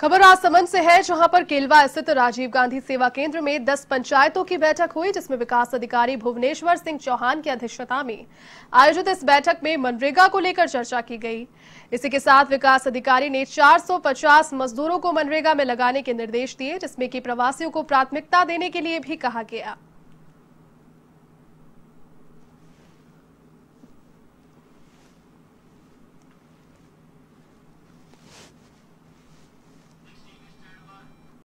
खबर राजसमंद से है जहां पर केलवा स्थित राजीव गांधी सेवा केंद्र में 10 पंचायतों की बैठक हुई जिसमें विकास अधिकारी भुवनेश्वर सिंह चौहान की अध्यक्षता में आयोजित इस बैठक में मनरेगा को लेकर चर्चा की गई इसी के साथ विकास अधिकारी ने 450 मजदूरों को मनरेगा में लगाने के निर्देश दिए जिसमें की प्रवासियों को प्राथमिकता देने के लिए भी कहा गया